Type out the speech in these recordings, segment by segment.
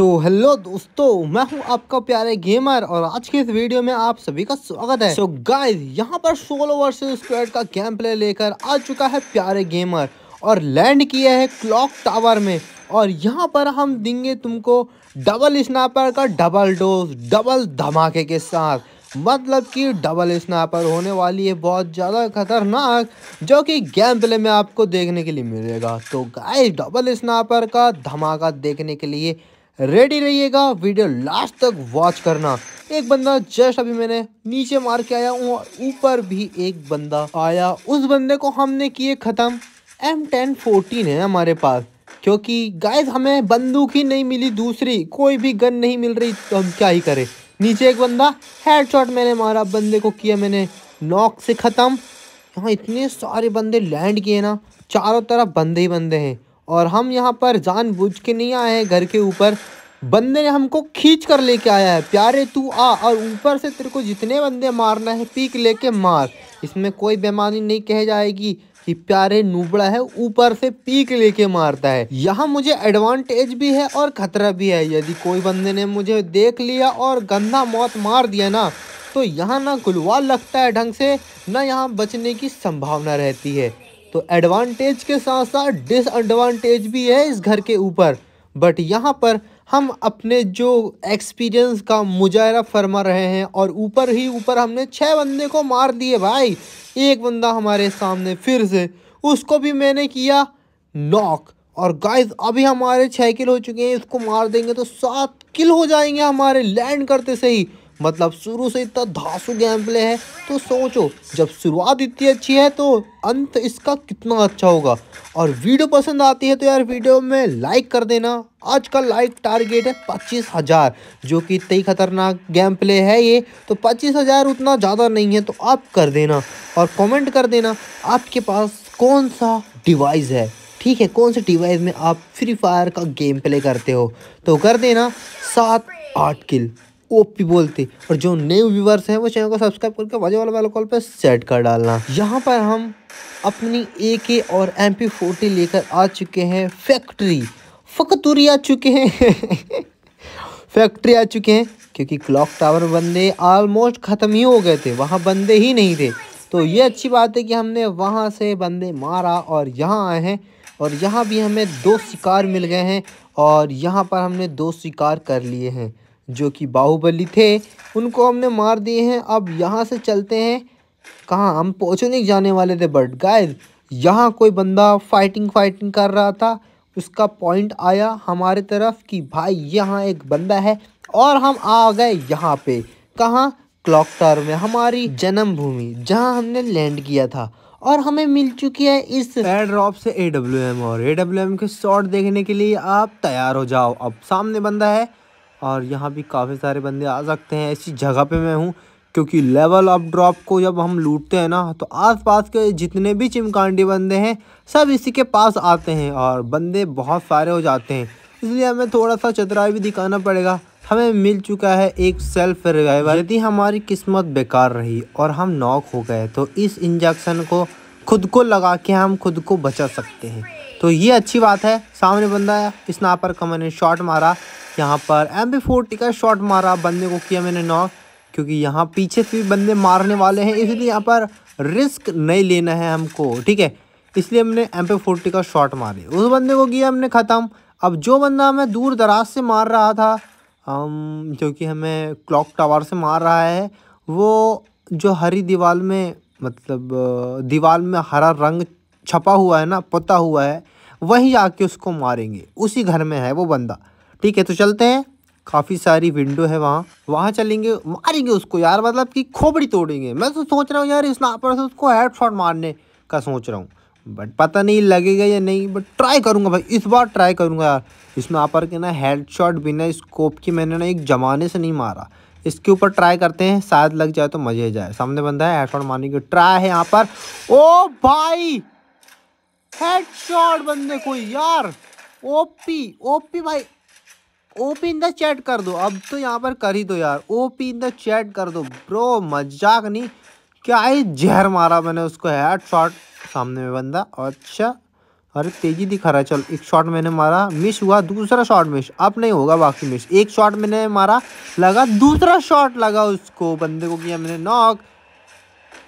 सो so, hello दोस्तों मैं हूं आपका प्यारे गेमर और आज के इस वीडियो में आप सभी का स्वागत है सो so, गाइस यहां पर सोलो वर्सेस स्क्वाड का गेम प्ले लेकर आ चुका है प्यारे गेमर और लैंड किया है क्लॉक टावर में और यहाँ पर हम देंगे तुमको डबल स्नैपर का डबल डोज डबल धमाके के साथ मतलब कि डबल स्नैपर होने वाली है बहुत ज़्यादा खतरनाक जो कि गेम प्ले में आपको देखने के लिए मिलेगा तो गाइस डबल स्नैपर का धमाका देखने के लिए रेडी रहिएगा वीडियो लास्ट तक वॉच करना एक बंदा जस्ट अभी मैंने नीचे मार के आया हूँ ऊपर भी एक बंदा आया उस बंदे को हमने किए ख़त्म एम टेन फोर्टीन है हमारे पास क्योंकि गाइस हमें बंदूक ही नहीं मिली दूसरी कोई भी गन नहीं मिल रही तो हम क्या ही करें नीचे एक बंदा हेडशॉट मैंने मारा बंदे को किया मैंने नॉक से ख़त्म यहाँ इतने सारे बंदे लैंड किए ना चारों तरफ बंदे ही बंदे हैं और हम यहाँ पर जानबूझ के नहीं आए हैं घर के ऊपर बंदे ने हमको खींच कर लेके आया है प्यारे तू आ और ऊपर से तेरे को जितने बंदे मारना है पीक लेके मार इसमें कोई बेमानी नहीं कह जाएगी कि प्यारे नूबड़ा है ऊपर से पीक लेके मारता है यहाँ मुझे एडवांटेज भी है और खतरा भी है यदि कोई बंदे ने मुझे देख लिया और गंदा मौत मार दिया ना तो यहाँ ना गुलवाल लगता है ढंग से ना यहाँ बचने की संभावना रहती है तो एडवांटेज के साथ साथ डिसएडवांटेज भी है इस घर के ऊपर बट यहाँ पर हम अपने जो एक्सपीरियंस का मुजाहरा फरमा रहे हैं और ऊपर ही ऊपर हमने छः बंदे को मार दिए भाई एक बंदा हमारे सामने फिर से उसको भी मैंने किया नॉक और गाइस अभी हमारे छः किल हो चुके हैं इसको मार देंगे तो सात किल हो जाएंगे हमारे लैंड करते से ही मतलब शुरू से इतना धासु गेम प्ले है तो सोचो जब शुरुआत इतनी अच्छी है तो अंत इसका कितना अच्छा होगा और वीडियो पसंद आती है तो यार वीडियो में लाइक कर देना आज का लाइक टारगेट है पच्चीस हज़ार जो कि इतना ही खतरनाक गेम प्ले है ये तो पच्चीस हज़ार उतना ज़्यादा नहीं है तो आप कर देना और कॉमेंट कर देना आपके पास कौन सा डिवाइस है ठीक है कौन से डिवाइस में आप फ्री फायर का गेम प्ले करते हो तो कर देना सात आठ किल ओपी बोलते और जो न्यू व्यूवर्स हैं वो चैनल को सब्सक्राइब करके बाजू वाले वाले कॉल पर सेट कर डालना यहाँ पर हम अपनी ए के और एम पी फोर्टी लेकर आ चुके हैं फैक्ट्री फकतूरी आ चुके हैं फैक्ट्री आ चुके हैं क्योंकि क्लॉक टावर बंदे ऑलमोस्ट ख़त्म ही हो गए थे वहाँ बंदे ही नहीं थे तो ये अच्छी बात है कि हमने वहाँ से बंदे मारा और यहाँ आए हैं और यहाँ भी हमें दो शिकार मिल गए हैं और यहाँ पर हमने दो शिकार कर लिए हैं जो कि बाहुबली थे उनको हमने मार दिए हैं अब यहाँ से चलते हैं कहाँ हम पहुँचने जाने वाले थे बट गाइज यहाँ कोई बंदा फाइटिंग फाइटिंग कर रहा था उसका पॉइंट आया हमारे तरफ कि भाई यहाँ एक बंदा है और हम आ गए यहाँ पे कहाँ क्लॉक टावर में हमारी जन्मभूमि जहाँ हमने लैंड किया था और हमें मिल चुकी है इस एड्रॉप से ए और ए के शॉर्ट देखने के लिए आप तैयार हो जाओ अब सामने बंदा है और यहाँ भी काफ़ी सारे बंदे आ सकते हैं ऐसी जगह पे मैं हूँ क्योंकि लेवल अप ड्रॉप को जब हम लूटते हैं ना तो आसपास के जितने भी चिमकांडी बंदे हैं सब इसी के पास आते हैं और बंदे बहुत सारे हो जाते हैं इसलिए हमें थोड़ा सा चतराई भी दिखाना पड़ेगा हमें मिल चुका है एक सेल्फ रिवाइवर यदि हमारी किस्मत बेकार रही और हम नॉक हो गए तो इस इंजेक्शन को खुद को लगा के हम खुद को बचा सकते हैं तो ये अच्छी बात है सामने बंदा स्नापर कमर ने शॉट मारा यहाँ पर एम बी का शॉट मारा बंदे को किया मैंने नॉक क्योंकि यहाँ पीछे से भी बंदे मारने वाले हैं इसलिए यहाँ पर रिस्क नहीं लेना है हमको ठीक है इसलिए हमने एम फोर्टी का शॉट मारे उस बंदे को किया हमने ख़त्म अब जो बंदा हमें दूर दराज से मार रहा था हम जो कि हमें क्लॉक टावर से मार रहा है वो जो हरी दीवार में मतलब दीवार में हरा रंग छपा हुआ है ना पता हुआ है वहीं आके उसको मारेंगे उसी घर में है वो बंदा ठीक है तो चलते हैं काफ़ी सारी विंडो है वहाँ वहाँ चलेंगे मारेंगे उसको यार मतलब कि खोपड़ी तोड़ेंगे मैं तो सोच रहा हूँ यार स्नाइपर से उसको हेडशॉट मारने का सोच रहा हूँ बट पता नहीं लगेगा या नहीं बट ट्राई करूँगा भाई इस बार ट्राई करूँगा यार स्नाइपर के ना हेडशॉट बिना स्कोप की मैंने ना एक जमाने से नहीं मारा इसके ऊपर ट्राई करते हैं शायद लग जाए तो मज़े जाए सामने बंदा है हेडशॉट मारने की ट्राई है यहाँ पर ओ भाई हेड बंदे को यार ओपी ओपी भाई ओपी इन द चैट कर दो अब तो यहाँ पर कर ही दो यार ओपी इन द चैट कर दो ब्रो मजाक नहीं क्या ये जहर मारा मैंने उसको हेड शॉट सामने में बंदा अच्छा अरे तेजी दिखा रहा है चल एक शॉट मैंने मारा मिस हुआ दूसरा शॉट मिस अब नहीं होगा बाकी मिस एक शॉट मैंने मारा लगा दूसरा शॉट लगा उसको बंदे को किया मैंने नॉक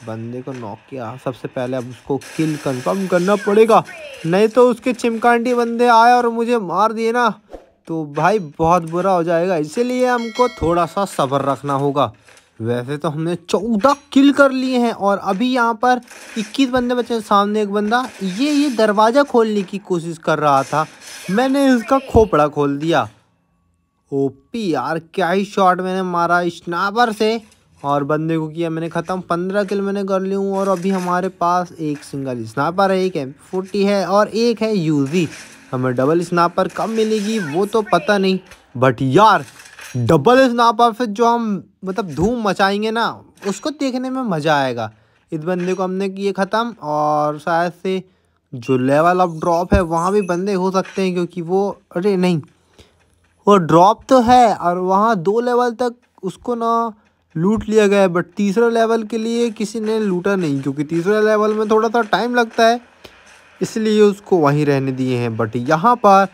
बंदे को नॉक किया सबसे पहले अब उसको किल कंफर्म करना पड़ेगा नहीं तो उसके चिमकांडी बंदे आए और मुझे मार दिए ना तो भाई बहुत बुरा हो जाएगा इसीलिए हमको थोड़ा सा सब्र रखना होगा वैसे तो हमने चौदह किल कर लिए हैं और अभी यहाँ पर इक्कीस बंदे बचे सामने एक बंदा ये ये दरवाज़ा खोलने की कोशिश कर रहा था मैंने इसका खोपड़ा खोल दिया ओपी यार क्या ही शॉट मैंने मारा स्नाबर से और बंदे को किया मैंने ख़त्म पंद्रह किल मैंने कर ली हूँ और अभी हमारे पास एक सिंगल स्नापर है एक एम फोर्टी है और एक है यूजी हमें डबल स्नापर कब मिलेगी वो तो पता नहीं बट यार डबल स्नापर से जो हम मतलब धूम मचाएंगे ना उसको देखने में मज़ा आएगा इस बंदे को हमने किए ख़त्म और शायद से जो लेवल ऑफ ड्रॉप है वहाँ भी बंदे हो सकते हैं क्योंकि वो अरे नहीं वो ड्रॉप तो है और वहाँ दो लेवल तक उसको ना लूट लिया गया है बट तीसरे लेवल के लिए किसी ने लूटा नहीं क्योंकि तीसरे लेवल में थोड़ा सा टाइम लगता है इसलिए उसको वहीं रहने दिए हैं बट यहाँ पर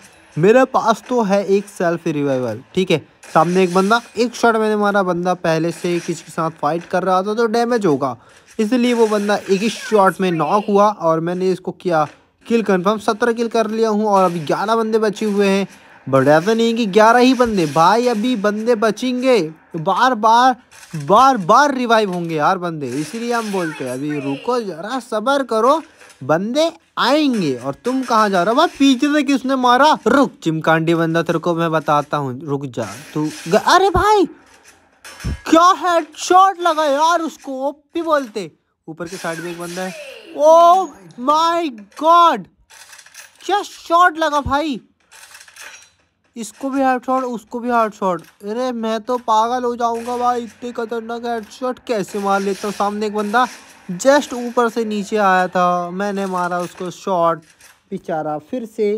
मेरे पास तो है एक सेल्फी रिवाइवल ठीक है सामने एक बंदा एक शॉट मैंने मारा बंदा पहले से किसी के साथ फाइट कर रहा था तो डैमेज होगा इसलिए वो बंदा एक ही शॉट में नॉक हुआ और मैंने इसको किया किल कंफर्म सत्रह किल कर लिया हूँ और अभी ग्यारह बंदे बचे हुए हैं बट ऐसा नहीं कि ग्यारह ही बंदे भाई अभी बंदे बचेंगे बार बार बार बार रिवाइव होंगे यार बंदे इसीलिए हम बोलते हैं अभी रुको ज़रा सबर करो बंदे आएंगे और तुम कहाँ जा रहे हो पीछे से किसने मारा रुक चिमकांडी बंदा तेरे को मैं बताता हूँ रुक जा तू अरे भाई क्या हेडशॉट लगा यार उसको ओपी बोलते ऊपर के साइड में एक बंदा है ओ माय गॉड क्या शॉट लगा भाई इसको भी हेड शॉट उसको भी हेड शॉट अरे मैं तो पागल हो जाऊंगा भाई इतने खतरनाक हेड शॉट कैसे मार लेता हूँ सामने एक बंदा जस्ट ऊपर से नीचे आया था मैंने मारा उसको शॉट बेचारा फिर से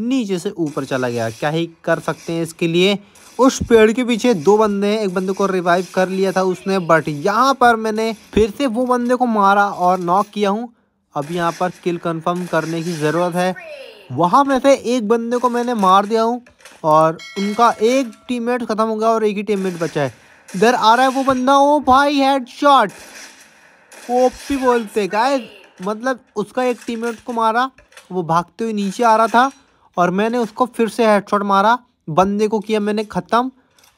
नीचे से ऊपर चला गया क्या ही कर सकते हैं इसके लिए उस पेड़ के पीछे दो बंदे हैं एक बंदे को रिवाइव कर लिया था उसने बट यहाँ पर मैंने फिर से वो बंदे को मारा और नॉक किया हूँ अब यहाँ पर किल कंफर्म करने की ज़रूरत है वहाँ में से एक बंदे को मैंने मार दिया हूँ और उनका एक टीममेट ख़त्म हो गया और एक ही टीममेट बचा है इधर आ रहा है वो बंदा ओ भाई हेडशॉट कॉपी बोलते गाय मतलब उसका एक टीममेट को मारा वो भागते हुए नीचे आ रहा था और मैंने उसको फिर से हेडशॉट मारा बंदे को किया मैंने ख़त्म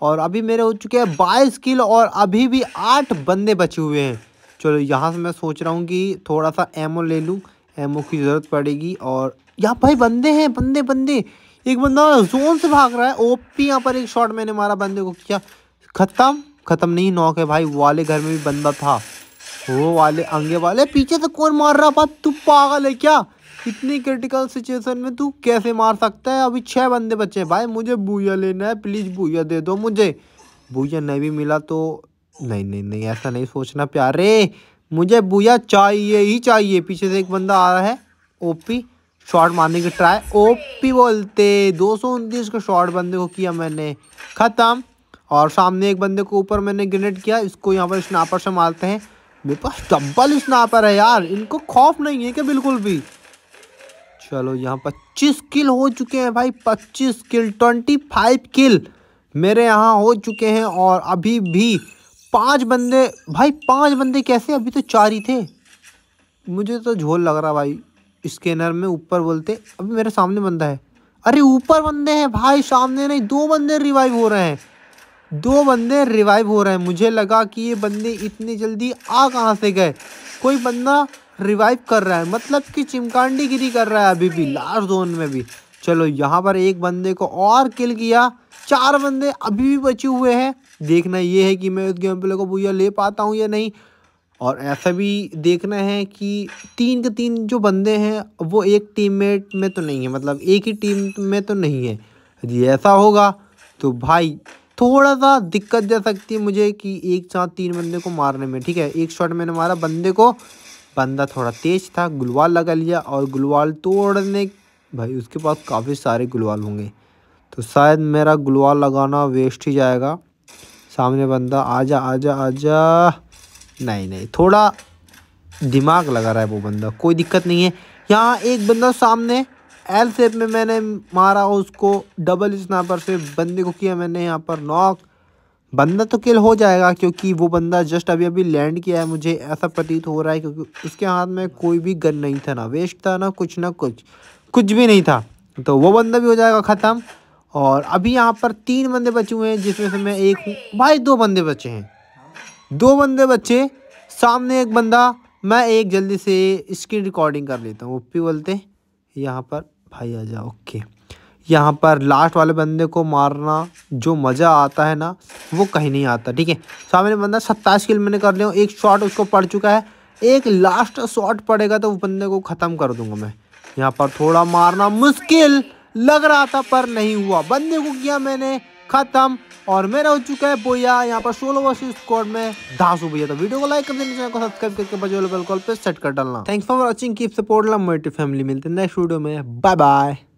और अभी मेरे हो चुके हैं बाईस किल और अभी भी आठ बंदे बचे हुए हैं चलो यहाँ से मैं सोच रहा हूँ कि थोड़ा सा एमओ ले लूँ एमओ की ज़रूरत पड़ेगी और यहाँ भाई बंदे हैं बंदे बंदे एक बंदा जोन से भाग रहा है ओपी यहाँ पर एक शॉट मैंने मारा बंदे को किया ख़त्म ख़त्म नहीं नौक है भाई वाले घर में भी बंदा था वो वाले आगे वाले पीछे से कौन मार रहा बात तू पागल है क्या इतनी क्रिटिकल सिचुएशन में तू कैसे मार सकता है अभी छः बंदे बचे भाई मुझे भूया लेना है प्लीज़ भूया दे दो मुझे भूया नहीं भी मिला तो नहीं नहीं नहीं ऐसा नहीं सोचना प्यारे मुझे भूया चाहिए ही चाहिए पीछे से एक बंदा आ रहा है ओपी शॉट मारने की ट्राई ओपी बोलते दो सौ उनतीस का शॉट बंदे को किया मैंने ख़त्म और सामने एक बंदे को ऊपर मैंने ग्रेनेड किया इसको यहाँ पर स्नापर से मारते हैं मेरे पास डब्बल स्नापर है यार इनको खौफ नहीं है क्या बिल्कुल भी चलो यहाँ 25 किल हो चुके हैं भाई 25 किल 25 किल मेरे यहाँ हो चुके हैं और अभी भी पांच बंदे भाई पांच बंदे कैसे अभी तो चार ही थे मुझे तो झोल लग रहा भाई स्कैनर में ऊपर बोलते अभी मेरे सामने बंदा है अरे ऊपर बंदे हैं भाई सामने नहीं दो बंदे रिवाइव हो रहे हैं दो बंदे रिवाइव हो रहे हैं मुझे लगा कि ये बंदे इतनी जल्दी आ कहाँ से गए कोई बंदा रिवाइव कर रहा है मतलब कि चिमकांडी गिरी कर रहा है अभी भी लास्ट जोन में भी चलो यहाँ पर एक बंदे को और किल किया चार बंदे अभी भी बचे हुए हैं देखना ये है कि मैं उस गेम प्ले को भूया ले पाता हूँ या नहीं और ऐसा भी देखना है कि तीन के तीन जो बंदे हैं वो एक टीममेट में तो नहीं है मतलब एक ही टीम में तो नहीं है यदि ऐसा होगा तो भाई थोड़ा सा दिक्कत दे सकती है मुझे कि एक साथ तीन बंदे को मारने में ठीक है एक शॉट मैंने मारा बंदे को बंदा थोड़ा तेज था गुलवाल लगा लिया और गुलवाल तोड़ने भाई उसके पास काफ़ी सारे गुलवाल होंगे तो शायद मेरा गुलवाल लगाना वेस्ट ही जाएगा सामने बंदा आजा आजा आजा नहीं नहीं थोड़ा दिमाग लगा रहा है वो बंदा कोई दिक्कत नहीं है यहाँ एक बंदा सामने एल सेप में मैंने मारा उसको डबल स्नापर से बंदे को किया मैंने यहाँ पर नॉक बंदा तो किल हो जाएगा क्योंकि वो बंदा जस्ट अभी अभी लैंड किया है मुझे ऐसा प्रतीत हो रहा है क्योंकि उसके हाथ में कोई भी गन नहीं था ना वेस्ट था ना कुछ ना कुछ कुछ भी नहीं था तो वो बंदा भी हो जाएगा ख़त्म और अभी यहाँ पर तीन बंदे बचे हुए हैं जिसमें से मैं एक हूँ भाई दो बंदे बचे हैं दो बंदे बचे सामने एक बंदा मैं एक जल्दी से स्क्रीन रिकॉर्डिंग कर लेता हूँ ओपी बोलते हैं यहाँ पर भाई आ जा ओके यहाँ पर लास्ट वाले बंदे को मारना जो मज़ा आता है ना वो कहीं नहीं आता ठीक है सामने बंदा सत्ताईस किल मैंने कर लिया एक शॉट उसको पड़ चुका है एक लास्ट शॉट पड़ेगा तो वो बंदे को ख़त्म कर दूंगा मैं यहाँ पर थोड़ा मारना मुश्किल लग रहा था पर नहीं हुआ बंदे को किया मैंने खत्म और मेरा हो चुका है बोया यहाँ पर सोलो वर्ष स्कोर में दासू भैया तो वीडियो को लाइक कर देना चैनल को सब्सक्राइब करके बजे कॉल पे सेट कर डालना thanks for watching keep support lighty family मिलते हैं नेक्स्ट वीडियो में बाय बाय